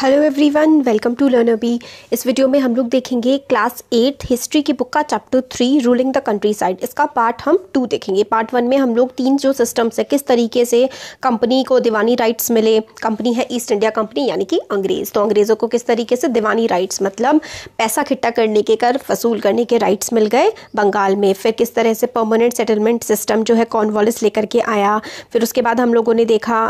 hello everyone welcome to learn अभी इस video में हम लोग देखेंगे क्लास एट हिस्ट्री की बुक का chapter three ruling the countryside इसका पार्ट हम टू देखेंगे पार्ट वन में हम लोग तीन जो सिस्टम्स है किस तरीके से कंपनी को दीवानी राइट्स मिले कंपनी है ईस्ट इंडिया कंपनी यानी कि अंग्रेज़ तो अंग्रेज़ों को किस तरीके से दीवानी राइट्स मतलब पैसा इकट्ठा करने के कर वसूल करने के राइट्स मिल गए बंगाल में फिर किस तरह से परमानेंट सेटलमेंट सिस्टम जो है कॉन्वॉलिस लेकर के आया फिर उसके बाद हम लोगों ने देखा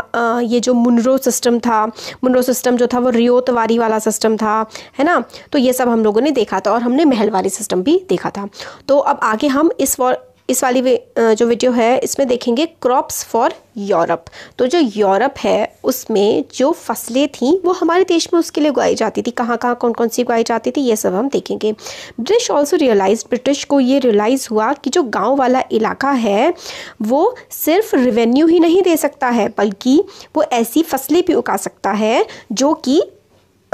ये जो मुनरो सिस्टम था मुनरो सिस्टम जो था वो वारी वाला सिस्टम था है ना तो ये सब हम लोगों ने देखा था और हमने महलवारी सिस्टम भी देखा था तो अब आगे हम इस इस वाली जो वीडियो है इसमें देखेंगे क्रॉप्स फॉर यूरोप तो जो यूरोप है उसमें जो फसलें थीं वो हमारे देश में उसके लिए उगाई जाती थी कहाँ कहाँ कौन कौन सी उगाई जाती थी ये सब हम देखेंगे ब्रिटिश ऑल्सो रियलाइज ब्रिटिश को ये रियलाइज़ हुआ कि जो गांव वाला इलाका है वो सिर्फ रिवेन्यू ही नहीं दे सकता है बल्कि वो ऐसी फसलें भी उगा सकता है जो कि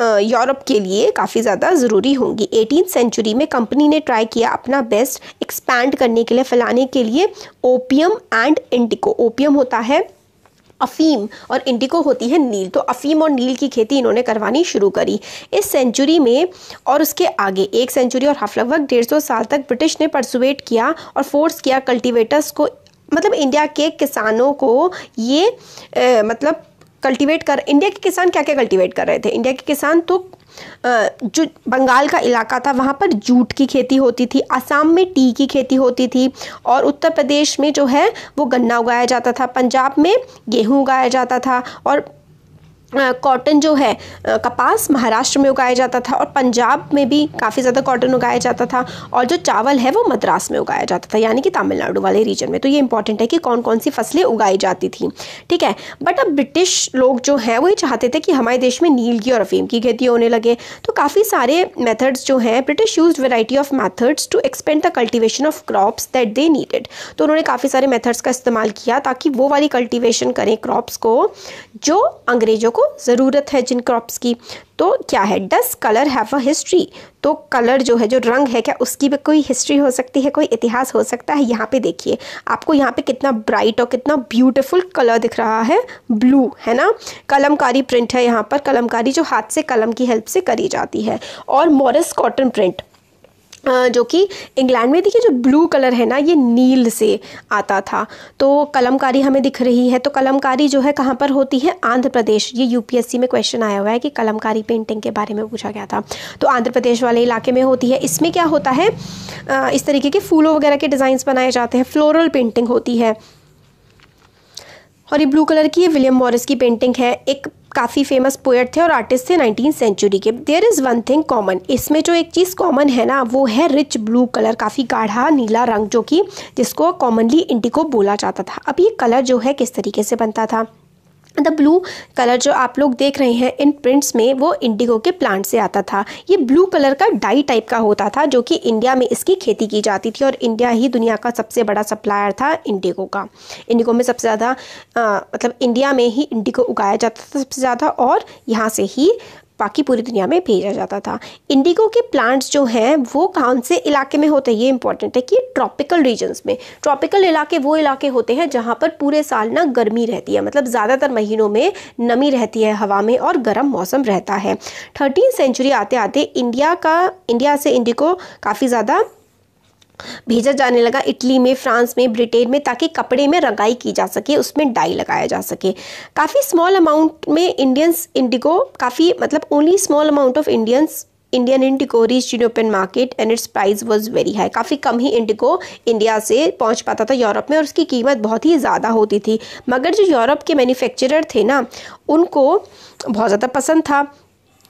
यूरोप के लिए काफ़ी ज़्यादा ज़रूरी होंगी एटीन सेंचुरी में कंपनी ने ट्राई किया अपना बेस्ट एक्सपैंड करने के लिए फैलाने के लिए ओपियम एंड इंडिको ओपियम होता है अफीम और इंडिको होती है नील तो अफीम और नील की खेती इन्होंने करवानी शुरू करी इस सेंचुरी में और उसके आगे एक सेंचुरी और हाफ लगभग डेढ़ सौ साल तक ब्रिटिश ने परसुवेट किया और फोर्स किया कल्टीवेटर्स को मतलब इंडिया के किसानों को ये ए, मतलब कल्टीवेट कर इंडिया के किसान क्या क्या कल्टीवेट कर रहे थे इंडिया के किसान तो जो बंगाल का इलाका था वहाँ पर जूट की खेती होती थी आसाम में टी की खेती होती थी और उत्तर प्रदेश में जो है वो गन्ना उगाया जाता था पंजाब में गेहूँ उगाया जाता था और कॉटन जो है कपास महाराष्ट्र में उगाया जाता था और पंजाब में भी काफ़ी ज़्यादा कॉटन उगाया जाता था और जो चावल है वो मद्रास में उगाया जाता था यानी कि तमिलनाडु वाले रीजन में तो ये इंपॉर्टेंट है कि कौन कौन सी फसलें उगाई जाती थी ठीक है बट अब ब्रिटिश लोग जो हैं वो ये चाहते थे कि हमारे देश में नील की और अफीम की खेती होने लगे तो काफ़ी सारे मैथड्स जो हैं British use variety of methods to expand the cultivation of crops that they needed तो उन्होंने काफ़ी सारे मैथड्स का इस्तेमाल किया ताकि वो वाली कल्टिवेशन करें क्रॉप्स को जो अंग्रेजों को ज़रूरत है जिन क्रॉप्स की तो क्या है does colour have a history तो कलर जो है जो रंग है क्या उसकी भी कोई हिस्ट्री हो सकती है कोई इतिहास हो सकता है यहाँ पे देखिए आपको यहाँ पे कितना ब्राइट और कितना ब्यूटीफुल कलर दिख रहा है ब्लू है ना कलमकारी प्रिंट है यहाँ पर कलमकारी जो हाथ से कलम की हेल्प से करी जाती है और मॉरस कॉटन प्रिंट जो कि इंग्लैंड में देखिए जो ब्लू कलर है ना ये नील से आता था तो कलमकारी हमें दिख रही है तो कलमकारी जो है कहाँ पर होती है आंध्र प्रदेश ये यूपीएससी में क्वेश्चन आया हुआ है कि कलमकारी पेंटिंग के बारे में पूछा गया था तो आंध्र प्रदेश वाले इलाके में होती है इसमें क्या होता है इस तरीके के फूलों वगैरह के डिज़ाइंस बनाए जाते हैं फ्लोरल पेंटिंग होती है और ये ब्लू कलर की ये विलियम मॉरिस की पेंटिंग है एक काफ़ी फेमस पोएट थे और आर्टिस्ट थे नाइनटीन सेंचुरी के there is one thing common इसमें जो एक चीज़ कॉमन है ना वो है रिच ब्लू कलर काफ़ी गाढ़ा नीला रंग जो कि जिसको कॉमनली इंडिको बोला जाता था अब ये कलर जो है किस तरीके से बनता था द ब्लू कलर जो आप लोग देख रहे हैं इन प्रिंट्स में वो इंडिगो के प्लांट से आता था ये ब्लू कलर का डाई टाइप का होता था जो कि इंडिया में इसकी खेती की जाती थी और इंडिया ही दुनिया का सबसे बड़ा सप्लायर था इंडिगो का इंडिगो में सबसे ज़्यादा मतलब इंडिया में ही इंडिगो उगाया जाता था सबसे ज़्यादा और यहाँ से ही बाकी पूरी दुनिया में भेजा जाता था इंडिगो के प्लांट्स जो हैं वो कौन से इलाके में होते हैं ये इंपॉर्टेंट है कि ट्रॉपिकल रीजन्स में ट्रॉपिकल इलाके वो इलाके होते हैं जहाँ पर पूरे साल ना गर्मी रहती है मतलब ज़्यादातर महीनों में नमी रहती है हवा में और गर्म मौसम रहता है थर्टीन सेंचुरी आते आते इंडिया का इंडिया से इंडिगो काफ़ी ज़्यादा भेजा जाने लगा इटली में फ्रांस में ब्रिटेन में ताकि कपड़े में रंगाई की जा सके उसमें डाई लगाया जा सके काफ़ी स्मॉल अमाउंट में इंडियंस इंडिगो काफ़ी मतलब only small amount of Indians Indian indigo reach European market and its price was very high काफ़ी कम ही इंडिगो इंडिया से पहुंच पाता था यूरोप में और उसकी कीमत बहुत ही ज़्यादा होती थी मगर जो यूरोप के मैन्युफैक्चरर थे ना उनको बहुत ज़्यादा पसंद था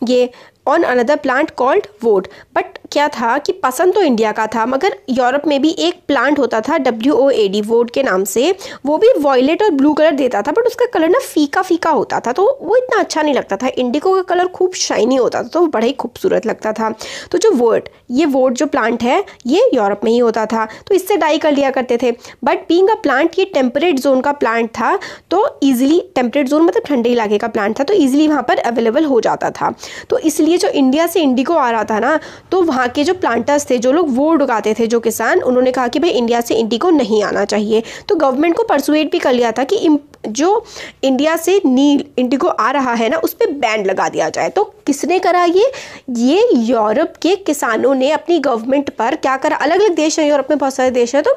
ये on another plant called woad but क्या था कि पसंद तो इंडिया का था मगर यूरोप में भी एक प्लांट होता था W O A D woad के नाम से वो भी वॉयलेट और ब्लू कलर देता था बट उसका कलर ना फीका फीका होता था तो वो इतना अच्छा नहीं लगता था इंडिको का कलर खूब शाइनी होता था तो वो बड़ा ही खूबसूरत लगता था तो जो वोट ये वोट जो प्लांट है ये यूरोप में ही होता था तो इससे डाई कर लिया करते थे बट बींग अ प्लांट ये टेम्परेट जोन का प्लांट था तो ईजिली टेम्परेट जोन मतलब ठंडे इलाके का प्लांट था तो ईजिली वहाँ पर अवेलेबल हो जाता था तो इसलिए ये जो इंडिया से इंडिगो आ रहा था ना तो वहाँ के जो प्लांटर्स थे जो लोग वोट उगाते थे जो किसान उन्होंने कहा कि भाई इंडिया से इंडिगो नहीं आना चाहिए तो गवर्नमेंट को परसुएट भी कर लिया था कि जो इंडिया से नील इंडिगो आ रहा है ना उस पर बैन लगा दिया जाए तो किसने करा ये ये यूरोप के किसानों ने अपनी गवर्नमेंट पर क्या करा अलग अलग देश हैं यूरोप में बहुत सारे देश हैं तो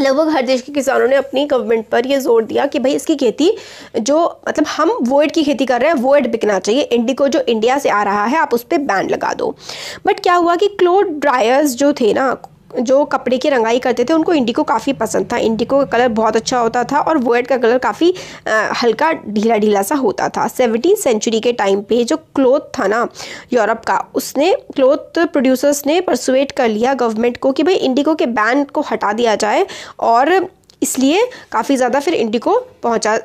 लगभग हर देश के किसानों ने अपनी गवर्नमेंट पर यह जोर दिया कि भाई इसकी खेती जो मतलब हम वोइड की खेती कर रहे हैं वोइड बिकना चाहिए इंडिको जो इंडिया से आ रहा है आप उस पर बैन लगा दो बट क्या हुआ कि क्लोड ड्रायर्स जो थे ना जो कपड़े की रंगाई करते थे उनको इंडिको काफ़ी पसंद था इंडिको का कलर बहुत अच्छा होता था और वर्ड का कलर काफ़ी हल्का ढीला ढीला सा होता था सेवनटीन सेंचुरी के टाइम पे जो क्लोथ था ना यूरोप का उसने क्लोथ प्रोड्यूसर्स ने परसुएट कर लिया गवर्नमेंट को कि भाई इंडिको के बैन को हटा दिया जाए और इसलिए काफ़ी ज़्यादा फिर इंडिको पहुँचा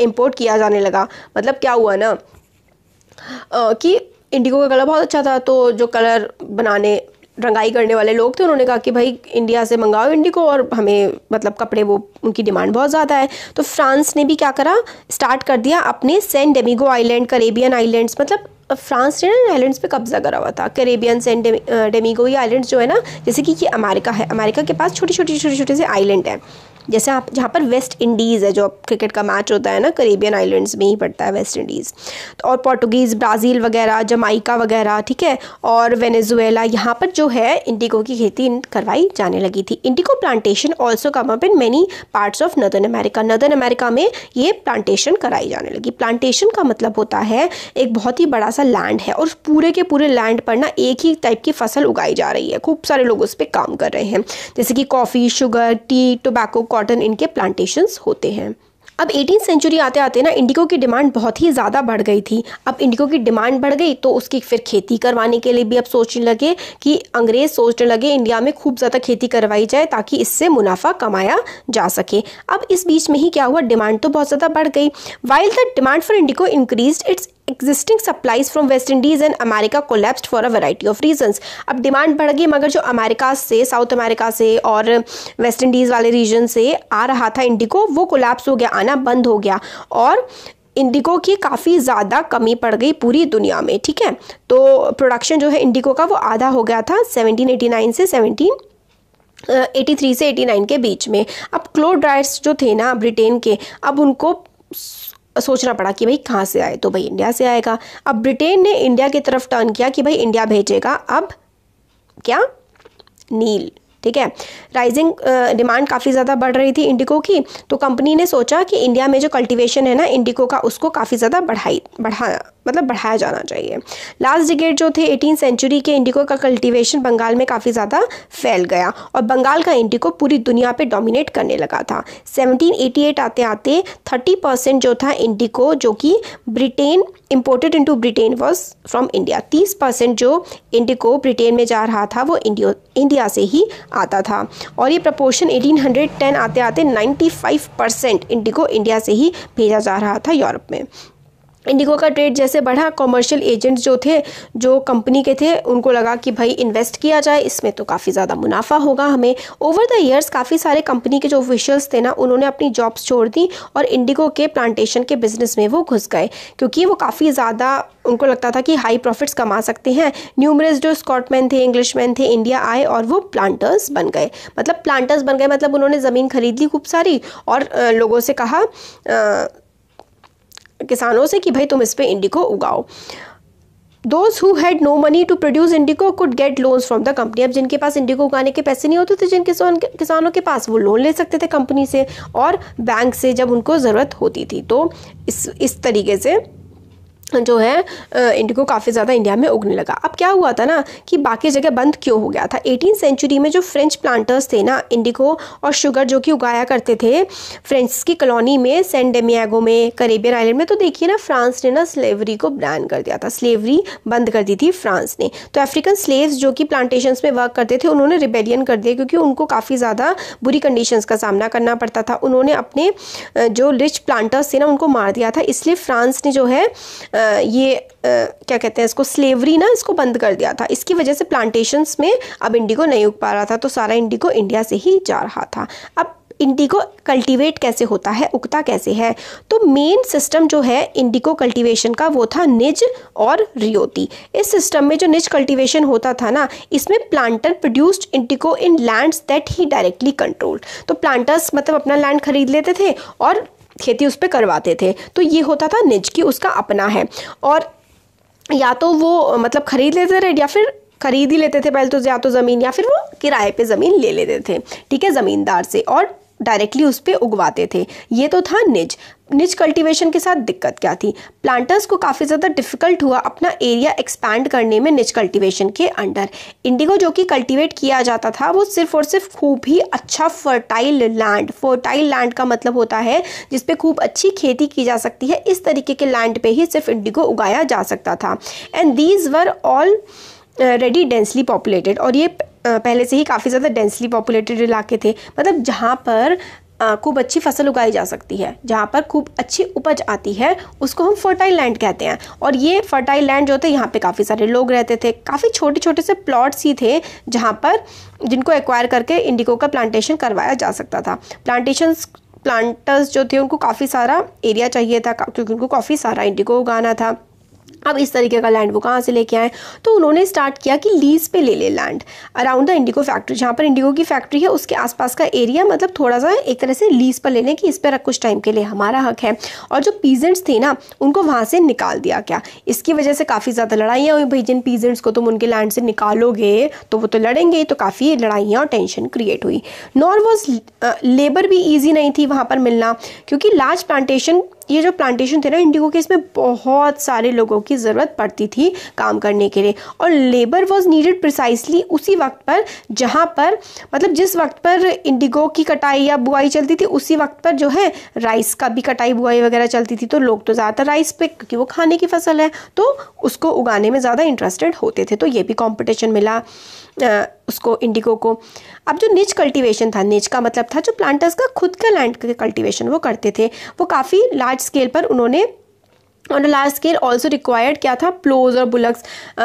इम्पोर्ट किया जाने लगा मतलब क्या हुआ ना आ, कि इंडिको का कलर बहुत अच्छा था तो जो कलर बनाने रंगाई करने वाले लोग थे उन्होंने कहा कि भाई इंडिया से मंगाओ इंडिको और हमें मतलब कपड़े वो उनकी डिमांड बहुत ज़्यादा है तो फ्रांस ने भी क्या करा स्टार्ट कर दिया अपने Saint Domingue island Caribbean islands मतलब फ्रांस ने ना आइलैंड्स पे कब्जा करा हुआ था करेबियन सेंट डेमिगो ये आइलैंड्स जो है ना जैसे कि ये अमेरिका है अमेरिका के पास छोटे छोटे छोटे छोटे से आइलैंड हैं जैसे आप जहाँ पर वेस्ट इंडीज़ है जो क्रिकेट का मैच होता है ना करेबियन आइलैंड्स में ही पड़ता है वेस्ट इंडीज़ तो और पोर्टुगीज़ ब्राज़ील वगैरह जमाइका वगैरह ठीक है और वेनेजुएला यहाँ पर जो है इंडिगो की खेती करवाई जाने लगी थी indigo plantation also come up in many parts of northern America northern America में ये प्लांटेशन कराई जाने लगी प्लांटेशन का मतलब होता है एक बहुत ही बड़ा सा लैंड है और पूरे के पूरे लैंड पर ना एक ही टाइप की फसल उगाई जा रही है खूब सारे लोग उस पर काम कर रहे हैं जैसे कि coffee sugar tea tobacco cotton इनके प्लांटेशन होते हैं अब एटीन सेंचुरी आते आते ना इंडिगो की डिमांड बहुत ही ज़्यादा बढ़ गई थी अब इंडिगो की डिमांड बढ़ गई तो उसकी फिर खेती करवाने के लिए भी अब सोचने लगे कि अंग्रेज़ सोचने लगे इंडिया में खूब ज़्यादा खेती करवाई जाए ताकि इससे मुनाफा कमाया जा सके अब इस बीच में ही क्या हुआ डिमांड तो बहुत ज़्यादा बढ़ गई while the demand for indigo increased its existing supplies from West Indies and America collapsed for a variety of reasons अब डिमांड बढ़ गई मगर जो अमेरिका से साउथ अमेरिका से और वेस्ट इंडीज़ वाले रीजन से आ रहा था इंडिको वो कोलेप्स हो गया आना बंद हो गया और इंडिगो की काफ़ी ज़्यादा कमी पड़ गई पूरी दुनिया में ठीक है तो प्रोडक्शन जो है इंडिको का वो आधा हो गया था 1789 से 17 83 से 89 के बीच में अब क्लो जो थे ना ब्रिटेन के अब उनको सोचना पड़ा कि भाई कहाँ से आए तो भाई इंडिया से आएगा अब ब्रिटेन ने इंडिया की तरफ टर्न किया कि भाई इंडिया भेजेगा अब क्या नील ठीक है राइजिंग डिमांड काफ़ी ज़्यादा बढ़ रही थी इंडिको की तो कंपनी ने सोचा कि इंडिया में जो कल्टिवेशन है ना इंडिको का उसको काफ़ी ज़्यादा बढ़ाई बढ़ा मतलब बढ़ाया जाना चाहिए लास्ट डिगेट जो थे एटीन सेंचुरी के इंडिको का कल्टिवेशन बंगाल में काफ़ी ज़्यादा फैल गया और बंगाल का इंडिको पूरी दुनिया पर डोमिनेट करने लगा था सेवनटीन आते आते थर्टी परसेंट जो था इंडिको जो कि Britain imported to Britain was from India तीस परसेंट जो इंडिको ब्रिटेन में जा रहा था वो इंडियो इंडिया से ही आता था और ये प्रपोर्शन 1810 आते आते 95 परसेंट इंडिगो इंडिया से ही भेजा जा रहा था यूरोप में इंडिगो का ट्रेड जैसे बढ़ा कॉमर्शियल एजेंट्स जो थे जो कंपनी के थे उनको लगा कि भाई इन्वेस्ट किया जाए इसमें तो काफ़ी ज़्यादा मुनाफा होगा हमें ओवर द ईयर्स काफ़ी सारे कंपनी के जो ऑफिशियल्स थे ना उन्होंने अपनी जॉब्स छोड़ दी और इंडिगो के प्लांटेशन के बिजनेस में वो घुस गए क्योंकि वो काफ़ी ज़्यादा उनको लगता था कि हाई प्रॉफिट्स कमा सकते हैं न्यूमरस जो स्कॉटमैन थे इंग्लिश थे इंडिया आए और वो प्लांटर्स बन गए मतलब प्लांटर्स बन गए मतलब उन्होंने ज़मीन खरीद ली खूब सारी और लोगों से कहा किसानों से कि भाई तुम इस पर इंडिको उगाओ those who had no money to produce indigo could get loans from the company अब जिनके पास इंडिको उगाने के पैसे नहीं होते थे जिन किसान किसानों के पास वो लोन ले सकते थे कंपनी से और बैंक से जब उनको ज़रूरत होती थी तो इस इस तरीके से जो है इंडिगो काफ़ी ज़्यादा इंडिया में उगने लगा अब क्या हुआ था ना कि बाकी जगह बंद क्यों हो गया था एटीन सेंचुरी में जो फ्रेंच प्लांटर्स थे ना इंडिगो और शुगर जो कि उगाया करते थे फ्रेंच की कॉलोनी में सेंट डेमियागो में करेबियन आइलैंड में तो देखिए ना फ्रांस ने ना स्लेवरी को बैन कर दिया था स्लेवरी बंद कर दी थी फ्रांस ने तो अफ्रीकन स्लेव जो कि प्लांटेशन में वर्क करते थे उन्होंने रिबेलियन कर दिया क्योंकि उनको काफ़ी ज़्यादा बुरी कंडीशन का सामना करना पड़ता था उन्होंने अपने जो रिच प्लांटर्स थे ना उनको मार दिया था इसलिए फ्रांस ने जो है ये क्या कहते हैं इसको स्लेवरी ना इसको बंद कर दिया था इसकी वजह से प्लांटेशंस में अब इंडिगो नहीं उग पा रहा था तो सारा इंडिगो इंडिया से ही जा रहा था अब इंडिगो कल्टीवेट कैसे होता है उगता कैसे है तो मेन सिस्टम जो है इंडिगो कल्टीवेशन का वो था निज और रियोती इस सिस्टम में जो निज कल्टीवेशन होता था ना इसमें planter produced indigo in lands that he directly controlled तो प्लांटर्स मतलब अपना लैंड खरीद लेते थे और खेती उस पर करवाते थे तो ये होता था निज की उसका अपना है और या तो वो मतलब ख़रीद लेते थे या फिर खरीद ही लेते थे पहले तो या तो ज़मीन या फिर वो किराए पे ज़मीन ले लेते थे ठीक है ज़मींदार से और डायरेक्टली उस पर उगवाते थे ये तो था निज निच कल्टीवेशन के साथ दिक्कत क्या थी प्लांटर्स को काफ़ी ज़्यादा डिफिकल्ट हुआ अपना एरिया एक्सपैंड करने में निच कल्टीवेशन के अंडर इंडिगो जो कि कल्टीवेट किया जाता था वो सिर्फ और सिर्फ खूब ही अच्छा फर्टाइल लैंड फर्टाइल लैंड का मतलब होता है जिसपे खूब अच्छी खेती की जा सकती है इस तरीके के लैंड पे ही सिर्फ इंडिगो उगाया जा सकता था and these were already densely populated और ये uh, पहले से ही काफ़ी ज़्यादा डेंसली पॉपुलेटेड इलाके थे मतलब जहाँ पर खूब अच्छी फसल उगाई जा सकती है जहाँ पर खूब अच्छी उपज आती है उसको हम फर्टाइल लैंड कहते हैं और ये फर्टाइल लैंड जो थे यहाँ पे काफ़ी सारे लोग रहते थे काफ़ी छोटे छोटे से प्लॉट्स ही थे जहाँ पर जिनको एक्वायर करके इंडिको का प्लांटेशन करवाया जा सकता था प्लांटेशन प्लांटर्स जो थे उनको काफ़ी सारा एरिया चाहिए था क्योंकि उनको काफ़ी सारा इंडिको उगाना था अब इस तरीके का लैंड वो कहाँ से लेके आए तो उन्होंने स्टार्ट किया कि लीज पे ले ले land around the indigo factory जहाँ पर इंडिगो की फैक्ट्री है उसके आसपास का एरिया मतलब थोड़ा सा एक तरह से लीज पर लेने कि इस पर कुछ टाइम के लिए हमारा हक है और जो पीजेंट्स थे ना उनको वहाँ से निकाल दिया गया इसकी वजह से काफ़ी ज़्यादा लड़ाइयाँ हुई भाई जिन पीजेंट्स को तुम उनके लैंड से निकालोगे तो वो तो लड़ेंगे तो काफ़ी लड़ाइयाँ और टेंशन क्रिएट हुई नॉर वॉज लेबर भी ईजी नहीं थी वहाँ पर मिलना क्योंकि लार्ज प्लांटेशन ये जो प्लांटेशन थे ना इंडिगो के इसमें बहुत सारे लोगों की ज़रूरत पड़ती थी काम करने के लिए और लेबर वॉज नीडेड प्रिसाइसली उसी वक्त पर जहाँ पर मतलब जिस वक्त पर इंडिगो की कटाई या बुआई चलती थी उसी वक्त पर जो है राइस का भी कटाई बुआई वगैरह चलती थी तो लोग तो ज़्यादातर राइस पे क्योंकि वो खाने की फसल है तो उसको उगाने में ज़्यादा इंटरेस्टेड होते थे तो ये भी कॉम्पिटिशन मिला उसको इंडिगो को अब जो निच कल्टीवेशन था निच का मतलब था जो प्लांटर्स का खुद का लैंड कल्टीवेशन वो करते थे वो काफ़ी लार्ज स्केल पर उन्होंने on large scale also required क्या था प्लोज और बुलक्स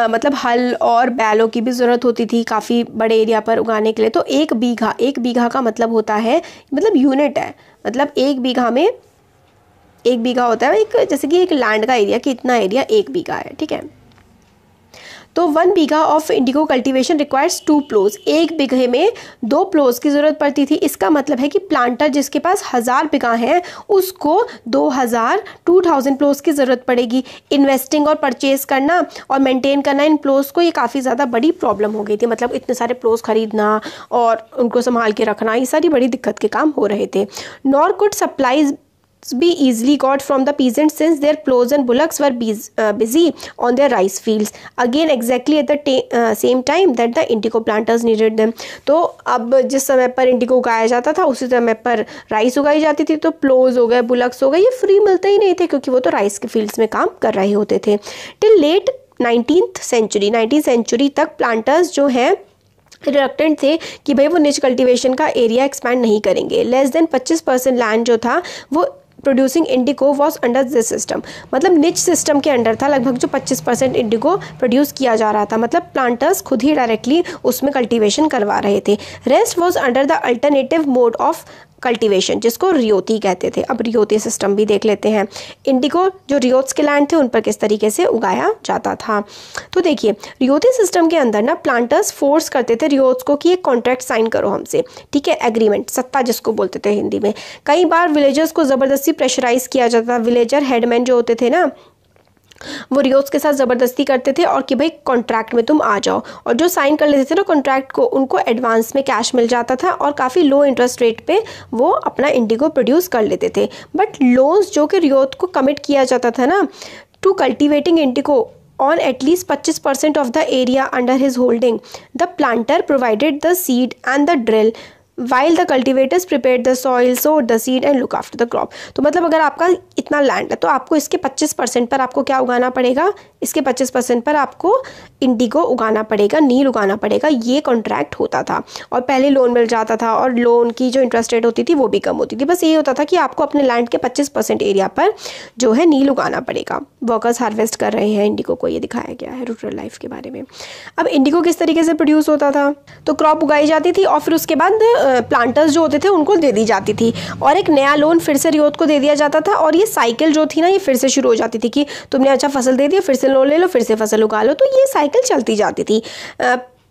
मतलब हल और बैलों की भी ज़रूरत होती थी काफ़ी बड़े एरिया पर उगाने के लिए तो एक बीघा एक बीघा का मतलब होता है मतलब यूनिट है मतलब एक बीघा में एक बीघा होता है एक जैसे कि एक लैंड का एरिया कि इतना एरिया एक बीघा है ठीक है तो one bigha of indigo cultivation requires two ploughs एक बीघे में दो प्लोज की ज़रूरत पड़ती थी इसका मतलब है कि प्लांटर जिसके पास हज़ार बीघा है उसको दो हज़ार टू थाउजेंड प्लोज की ज़रूरत पड़ेगी इन्वेस्टिंग और परचेज करना और मेंटेन करना इन प्लोज को ये काफ़ी ज़्यादा बड़ी प्रॉब्लम हो गई थी मतलब इतने सारे प्लोज ख़रीदना और उनको संभाल के रखना ये सारी बड़ी दिक्कत के काम हो रहे थे nor could supplies be easily got from the peasants since their plows and bullocks were uh, busy on their rice fields again exactly at the uh, same time that the indigo planters needed them तो अब जिस समय पर Indigo उगाया जाता था उसी समय पर राइस उगाई जाती थी तो प्लोज हो गए बुलक्स हो गए ये फ्री मिलते ही नहीं थे क्योंकि वो तो राइस के फील्ड्स में काम कर रहे होते थे till late nineteen century nineteen century तक प्लांटर्स जो हैं रिडक्टेंट थे कि भाई वो निच कल्टीवेशन का एरिया एक्सपैंड नहीं करेंगे लेस देन 25 परसेंट लैंड जो था वो producing indigo was under this system मतलब निच सिस्टम के अंडर था लगभग जो 25 परसेंट इंडिगो प्रोड्यूस किया जा रहा था मतलब प्लांटर्स खुद ही डायरेक्टली उसमें कल्टिवेशन करवा रहे थे rest was under the alternative mode of cultivation जिसको रियोती कहते थे अब रियोती सिस्टम भी देख लेते हैं इंडिगो जो रियोत्स के लैंड थे उन पर किस तरीके से उगाया जाता था तो देखिए रियोती सिस्टम के अंदर ना प्लांटर्स फोर्स करते थे रियोत्स को कि एक कॉन्ट्रैक्ट साइन करो हमसे ठीक है एग्रीमेंट सत्ता जिसको बोलते थे हिंदी में कई बार विलेजर्स को ज़बरदस्ती प्रेशराइज किया जाता था विलेजर हेडमैन जो होते थे ना वो रियोस के साथ ज़बरदस्ती करते थे और कि भाई कॉन्ट्रैक्ट में तुम आ जाओ और जो साइन कर लेते थे ना कॉन्ट्रैक्ट को उनको एडवांस में कैश मिल जाता था और काफ़ी लो इंटरेस्ट रेट पे वो अपना इंडिगो प्रोड्यूस कर लेते थे बट लोन्स जो कि रियोत को कमिट किया जाता था ना to cultivating indigo on at least पच्चीस percent of the area under his holding the planter provided the seed and the drill while the cultivators prepare the soil sow the seed and look after the crop तो मतलब अगर आपका इतना land है तो आपको इसके 25 परसेंट पर आपको क्या उगाना पड़ेगा इसके 25 परसेंट पर आपको इंडिगो उगाना पड़ेगा नील उगाना पड़ेगा ये कॉन्ट्रैक्ट होता था और पहले लोन मिल जाता था और लोन की जो इंटरेस्ट रेट होती थी वो भी कम होती थी बस ये होता था कि आपको अपने लैंड के पच्चीस परसेंट एरिया पर जो है नील उगाना पड़ेगा वर्कर्स हार्वेस्ट कर रहे हैं इंडिगो को ये दिखाया गया है रूरल लाइफ के बारे में अब इंडिगो किस तरीके से प्रोड्यूस होता था तो क्रॉप उगाई जाती थी और फिर उसके बाद प्लांटर्स जो होते थे उनको दे दी जाती थी और एक नया लोन फिर से रियोत को दे दिया जाता था और ये साइकिल जो थी ना ये फिर से शुरू हो जाती थी कि तुमने अच्छा फसल दे दिया फिर से लोन ले लो फिर से फसल उगा लो तो ये साइकिल चलती जाती थी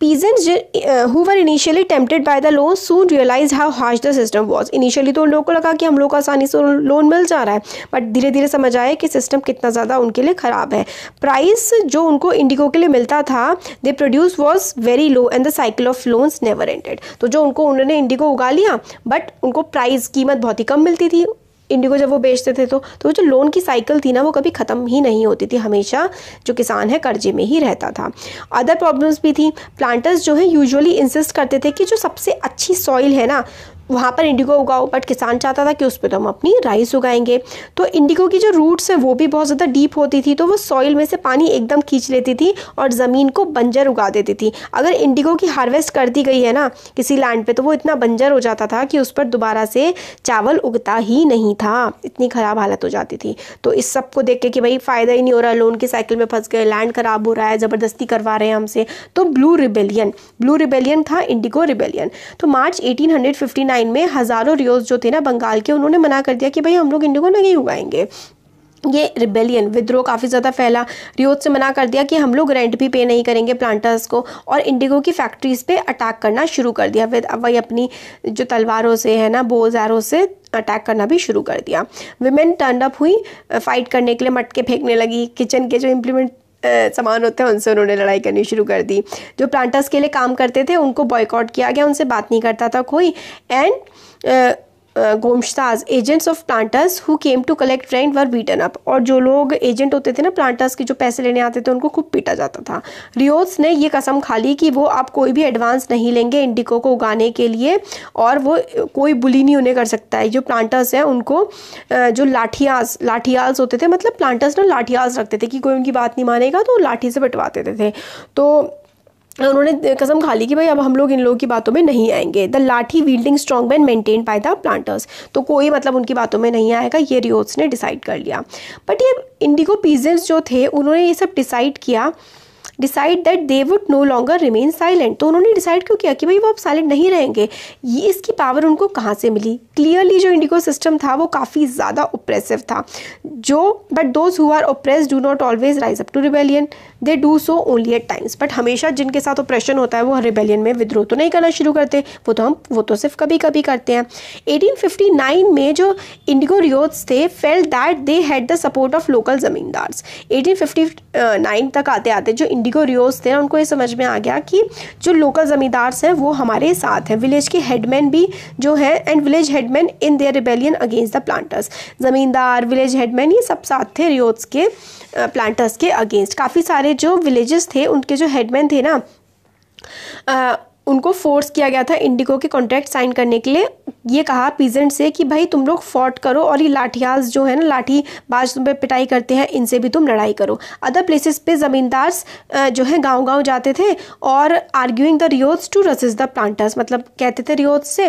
peasant who were initially tempted by the loan soon realise how harsh the system was initially तो उन लोगों को लगा कि हम लोग को आसानी से लोन मिल जा रहा है बट धीरे धीरे समझ आया कि सिस्टम कितना ज़्यादा उनके लिए ख़राब है प्राइस जो उनको इंडिगो के लिए मिलता था they produce was very low and the cycle of loans never ended तो जो उनको उन्होंने इंडिगो उगा लिया बट उनको प्राइस कीमत बहुत ही कम मिलती थी इंडिगो जब वो बेचते थे तो तो जो लोन की साइकिल थी ना वो कभी ख़त्म ही नहीं होती थी हमेशा जो किसान है कर्जे में ही रहता था अदर प्रॉब्लम्स भी थी प्लांटर्स जो है यूजुअली इंसिस्ट करते थे कि जो सबसे अच्छी सॉइल है ना वहाँ पर इंडिगो उगाओ बट किसान चाहता था कि उस पर तो हम अपनी राइस उगाएंगे तो इंडिगो की जो रूट्स है वो भी बहुत ज़्यादा डीप होती थी तो वो सॉइल में से पानी एकदम खींच लेती थी और ज़मीन को बंजर उगा देती थी अगर इंडिगो की हार्वेस्ट कर दी गई है ना किसी लैंड पे तो वो इतना बंजर हो जाता था कि उस पर दोबारा से चावल उगता ही नहीं था इतनी ख़राब हालत हो जाती थी तो इस सब को देख के कि भाई फ़ायदा ही नहीं हो रहा लोन की साइकिल में फंस गए लैंड ख़राब हो रहा है ज़बरदस्ती करवा रहे हैं हमसे तो ब्लू रिबेलियन ब्लू रिबेलियन था इंडिगो रिबेलियन तो मार्च एटीन 1999 में हज़ारों रियोज जो थे ना बंगाल के उन्होंने मना कर दिया कि भाई हम लोग इंडिगो नहीं उगाएंगे ये रिबेलियन विद्रोह काफ़ी ज़्यादा फैला रियोज से मना कर दिया कि हम लोग रेंट भी पे नहीं करेंगे प्लांटर्स को और इंडिगो की फैक्ट्रीज़ पे अटैक करना शुरू कर दिया विद वही अपनी जो तलवारों से है ना बोजारों से अटैक करना भी शुरू कर दिया विमेन टर्न अप हुई फाइट करने के लिए मटके फेंकने लगी किचन के जो इम्प्लीमेंट सामान होते हैं उनसे उन्होंने लड़ाई करनी शुरू कर दी जो प्लांटर्स के लिए काम करते थे उनको बॉयकॉट किया गया उनसे बात नहीं करता था कोई and gomasthas agents of planters who came to collect rent were beaten up और जो लोग एजेंट होते थे ना प्लांटर्स के जो पैसे लेने आते थे उनको खूब पीटा जाता था रियोस ने ये कसम खा ली कि वो अब कोई भी एडवांस नहीं लेंगे इंडिको को उगाने के लिए और वो कोई बुली नहीं उन्हें कर सकता है जो प्लांटर्स हैं उनको जो लाठियाज लाठियाज होते थे मतलब प्लांटर्स ना लाठियाज रखते थे कि कोई उनकी बात नहीं मानेगा तो लाठी से बटवाते थे तो उन्होंने कसम खा ली कि भाई अब हम लोग इन लोगों की बातों में नहीं आएंगे the lathi wielding strongmen maintained by the planters तो कोई मतलब उनकी बातों में नहीं आएगा ये रियोट्स ने डिसाइड कर लिया बट ये इंडिगो पीजेंस जो थे उन्होंने ये सब डिसाइड किया decide that they would no longer remain silent तो उन्होंने डिसाइड क्यों किया कि भाई वो अब साइलेंट नहीं रहेंगे ये इसकी पावर उनको कहाँ से मिली क्लियरली जो इंडिगो सिस्टम था वो काफ़ी ज़्यादा ओप्रेसिव था जो but those who are oppressed do not always rise up to rebellion they do so only at times but हमेशा जिनके साथ ओप्रेशन होता है वो रिबेलियन में विद्रोह तो नहीं करना शुरू करते वो तो हम वो तो सिर्फ कभी कभी करते हैं एटीन फिफ्टी नाइन में जो इंडिगो रियोथ्स थे felt that they had the support of local zamindars eighteen fifty nine तक आते आते जो इंडिगो रियोस थे उनको ये समझ में आ गया कि जो लोकल जमींदार हैं वो हमारे साथ हैं विलेज के हेडमैन भी जो है and village headman in their rebellion against the planters zamindar village headman ये सब साथ थे रियोस के प्लांटर्स के अगेंस्ट काफ़ी सारे जो विलेजेस थे उनके जो हेडमैन थे ना उनको फोर्स किया गया था इंडिगो के कॉन्ट्रैक्ट साइन करने के लिए ये कहा पीजेंट से कि भाई तुम लोग फॉट करो और ये लाठियाज जो है ना लाठी बाज तुम पे पिटाई करते हैं इनसे भी तुम लड़ाई करो अदर प्लेसेस पे ज़मींदार जो है गांव गांव जाते थे और arguing the ryots to resist the planters मतलब कहते थे रियोज से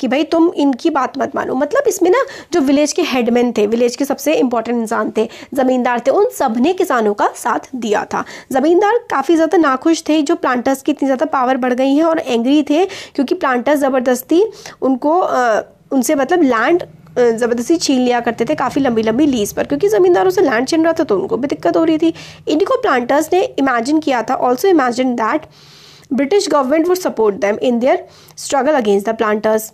कि भाई तुम इनकी बात मत मानो मतलब इसमें ना जो विलेज के हेडमैन थे विलेज के सबसे इंपॉर्टेंट इंसान थे ज़मींदार थे उन सब ने किसानों का साथ दिया था ज़मींदार काफ़ी ज़्यादा नाखुश थे जो प्लांटर्स की इतनी ज़्यादा पावर बढ़ गई है और एंग्री थे क्योंकि प्लांटर्स ज़बरदस्ती उनको उनसे मतलब लैंड ज़बरदस्ती छीन लिया करते थे काफ़ी लंबी लंबी लीज पर क्योंकि ज़मींदारों से लैंड छीन रहा था तो उनको भी दिक्कत हो रही थी इनको प्लांटर्स ने इमेजिन किया था also imagine that British government would support them in their struggle against the planters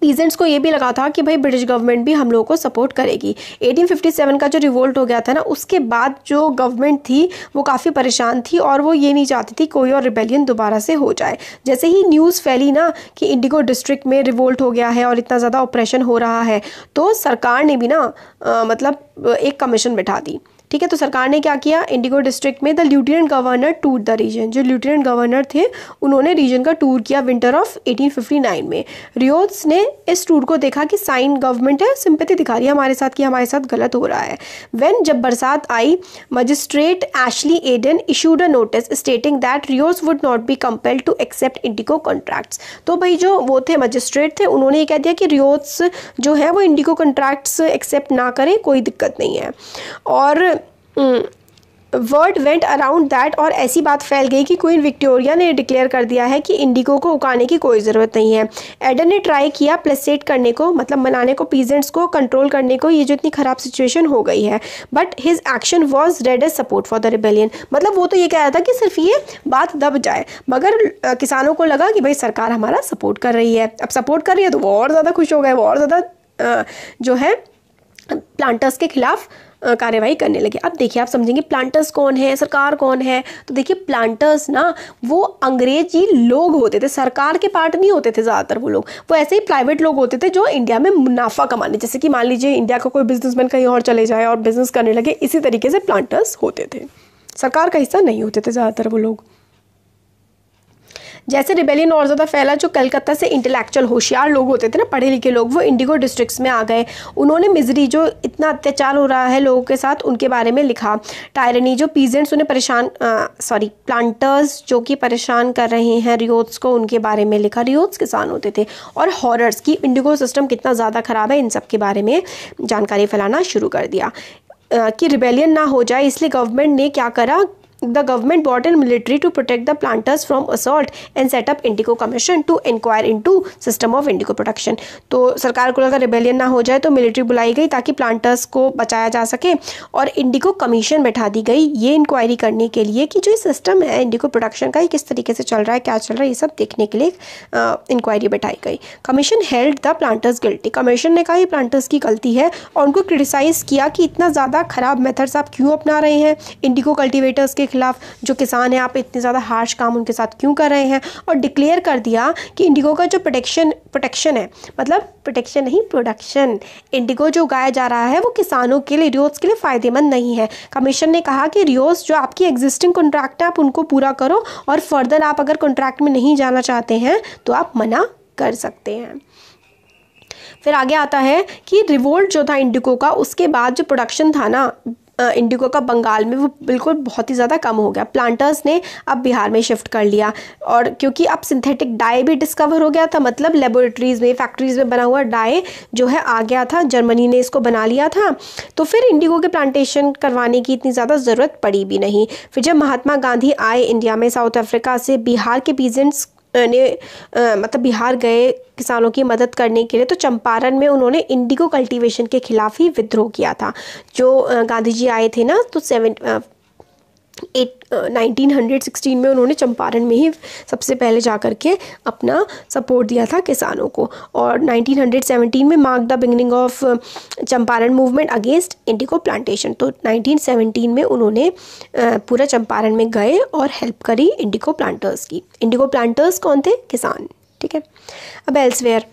peasants को ये भी लगा था कि भाई ब्रिटिश गवर्नमेंट भी हम लोगों को सपोर्ट करेगी 1857 का जो रिवोल्ट हो गया था ना उसके बाद जो गवर्नमेंट थी वो काफ़ी परेशान थी और वो ये नहीं चाहती थी कोई और रिबेलियन दोबारा से हो जाए जैसे ही न्यूज़ फैली ना कि इंडिगो डिस्ट्रिक्ट में रिवोल्ट हो गया है और इतना ज़्यादा ऑपरेशन हो रहा है तो सरकार ने भी ना आ, मतलब एक कमीशन बैठा दी ठीक है तो सरकार ने क्या किया इंडिगो डिस्ट्रिक्ट में the lieutenant governor tour the region जो ल्यूटिनेंट गवर्नर थे उन्होंने रीजन का टूर किया विंटर ऑफ 1859 में रियोट्स ने इस टूर को देखा कि साइन गवर्नमेंट है सिंपति दिखा रही है हमारे साथ कि हमारे साथ गलत हो रहा है वेन जब बरसात आई magistrate Ashley Eden issued a notice stating that ryots would not be compelled to accept indigo contracts तो भाई जो वो थे मजिस्ट्रेट थे उन्होंने ये कह दिया कि रियोट्स जो है वो इंडिगो कॉन्ट्रैक्ट्स एक्सेप्ट ना करें कोई दिक्कत नहीं है और वर्ड वेंट अराउंड दैट और ऐसी बात फैल गई कि क्वीन विक्टोरिया ने डिक्लेयर कर दिया है कि इंडिगो को उगाने की कोई ज़रूरत नहीं है एडन ने ट्राई किया प्लेसेट करने को मतलब मनाने को पीजेंट्स को कंट्रोल करने को ये जो इतनी ख़राब सिचुएशन हो गई है but his action was read as support for the rebellion मतलब वो तो ये कह रहा था कि सिर्फ ये बात दब जाए मगर किसानों को लगा कि भाई सरकार हमारा सपोर्ट कर रही है अब सपोर्ट कर रही है तो वो और ज़्यादा खुश हो गए वो और ज़्यादा जो है प्लांटर्स के खिलाफ कार्यवाही करने लगे अब देखिए आप समझेंगे प्लांटर्स कौन है सरकार कौन है तो देखिए प्लांटर्स ना वो अंग्रेजी लोग होते थे सरकार के पार्ट नहीं होते थे ज़्यादातर वो लोग वो ऐसे ही प्राइवेट लोग होते थे जो इंडिया में मुनाफा कमाने जैसे कि मान लीजिए इंडिया का को कोई बिजनेसमैन कहीं और चले जाए और बिजनेस करने लगे इसी तरीके से प्लांटर्स होते थे सरकार का हिस्सा नहीं होते थे ज़्यादातर वो लोग जैसे रिबेलियन और ज़्यादा फैला जो कलकत्ता से इंटेलेक्चुअल होशियार लोग होते थे ना पढ़े लिखे लोग वो इंडिगो डिस्ट्रिक्ट्स में आ गए उन्होंने मिजरी जो इतना अत्याचार हो रहा है लोगों के साथ उनके बारे में लिखा टायरनी जो पीजेंट्स उन्हें परेशान सॉरी प्लांटर्स जो कि परेशान कर रहे हैं रियोट्स को उनके बारे में लिखा रियोट्स किसान होते थे और हॉरर्स की इंडिगो सिस्टम कितना ज़्यादा ख़राब है इन सब के बारे में जानकारी फैलाना शुरू कर दिया कि रिबेलियन ना हो जाए इसलिए गवर्नमेंट ने क्या करा the government brought in military to protect the planters from assault and set up indigo commission to inquire into system of indigo production तो सरकार को अगर रिबेलियन ना हो जाए तो मिलिट्री बुलाई गई ताकि प्लांटर्स को बचाया जा सके और इंडिको कमीशन बैठा दी गई ये इंक्वायरी करने के लिए कि जो सिस्टम है इंडिको प्रोडक्शन का ये किस तरीके से चल रहा है क्या चल रहा है ये सब देखने के लिए इंक्वायरी बैठाई गई commission held the planters guilty commission ने कहा ये प्लांटर्स की गलती है और उनको क्रिटिसाइज़ किया कि इतना ज़्यादा खराब मेथड्स आप क्यों अपना रहे हैं इंडिको कल्टिवेटर्स के खिलाफ जो किसान हैं आप इतने ज़्यादा हार्श काम उनके साथ क्यों कर रहे हैं और डिक्लेयर कर दिया कि इंडिगो का जो प्रोटेक्शन प्रोटेक्शन है मतलब प्रोटेक्शन नहीं प्रोडक्शन इंडिगो जो उगाया जा रहा है वो किसानों के लिए रियोज के लिए फ़ायदेमंद नहीं है कमीशन ने कहा कि रियोज जो आपकी एग्जिस्टिंग कॉन्ट्रैक्ट है आप उनको पूरा करो और फर्दर आप अगर कॉन्ट्रैक्ट में नहीं जाना चाहते हैं तो आप मना कर सकते हैं फिर आगे आता है कि रिवोल्ट जो था इंडिको का उसके बाद जो प्रोडक्शन था ना इंडिगो का बंगाल में वो बिल्कुल बहुत ही ज़्यादा कम हो गया प्लांटर्स ने अब बिहार में शिफ्ट कर लिया और क्योंकि अब सिंथेटिक डाई भी डिस्कवर हो गया था मतलब लेबोरेटरीज़ में फैक्ट्रीज़ में बना हुआ डाई जो है आ गया था जर्मनी ने इसको बना लिया था तो फिर इंडिगो के प्लांटेशन करवाने की इतनी ज़्यादा ज़रूरत पड़ी भी नहीं फिर जब महात्मा गांधी आए इंडिया में साउथ अफ्रीका से बिहार के पीजेंट्स ने आ, मतलब बिहार गए किसानों की मदद करने के लिए तो चंपारण में उन्होंने इंडिगो कल्टीवेशन के खिलाफ ही विद्रोह किया था जो गांधी जी आए थे ना तो seven eight nineteen hundred sixteen में उन्होंने चंपारण में ही सबसे पहले जा कर के अपना सपोर्ट दिया था किसानों को और नाइनटीन हंड्रेड सेवनटीन में mark the beginning of Champaran movement against indigo plantation तो नाइनटीन सेवनटीन में उन्होंने पूरा चंपारण में गए और हेल्प करी इंडिको प्लांटर्स की इंडिको प्लांटर्स कौन थे किसान ठीक है अब एल्सवेयर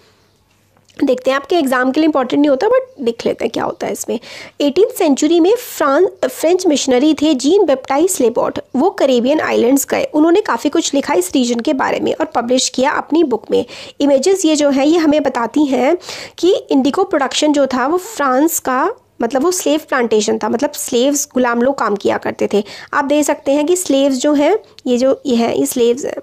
देखते हैं आपके एग्ज़ाम के लिए इंपॉर्टेंट नहीं होता बट देख लेते हैं क्या होता है इसमें एटीन सेंचुरी में फ्रांस फ्रेंच मिशनरी थे जीन बेप्टाइस लेबॉट वो करेबियन आइलैंड्स गए उन्होंने काफ़ी कुछ लिखा इस रीजन के बारे में और पब्लिश किया अपनी बुक में इमेजेस ये जो हैं ये हमें बताती हैं कि इंडिको प्रोडक्शन जो था वो फ्रांस का मतलब वो स्लेव प्लांटेशन था मतलब स्लेव्स गुलाम लोग काम किया करते थे आप देख सकते हैं कि स्लेव्स जो हैं ये जो ये हैं ये स्लेव्स हैं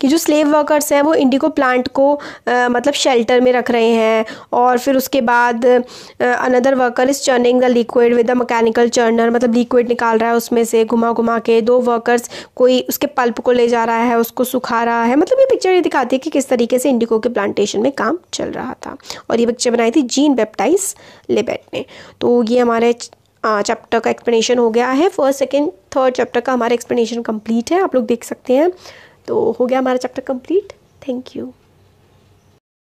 कि जो स्लेव वर्कर्स हैं वो इंडिगो प्लांट को आ, मतलब शेल्टर में रख रहे हैं और फिर उसके बाद another worker is churning the liquid with the mechanical churner मतलब लिक्विड निकाल रहा है उसमें से घुमा घुमा के दो वर्कर्स कोई उसके पल्प को ले जा रहा है उसको सुखा रहा है मतलब ये पिक्चर ये दिखाती है कि किस तरीके से इंडिगो के प्लांटेशन में काम चल रहा था और ये पिक्चर बनाई थी जीन बेप्टाइस लेबेट ने तो ये हमारे चैप्टर का एक्सप्लेनेशन हो गया है फर्स्ट सेकेंड थर्ड चैप्टर का हमारा एक्सप्लेनेशन कंप्लीट है आप लोग देख सकते हैं तो हो गया हमारा चैप्टर कंप्लीट थैंक यू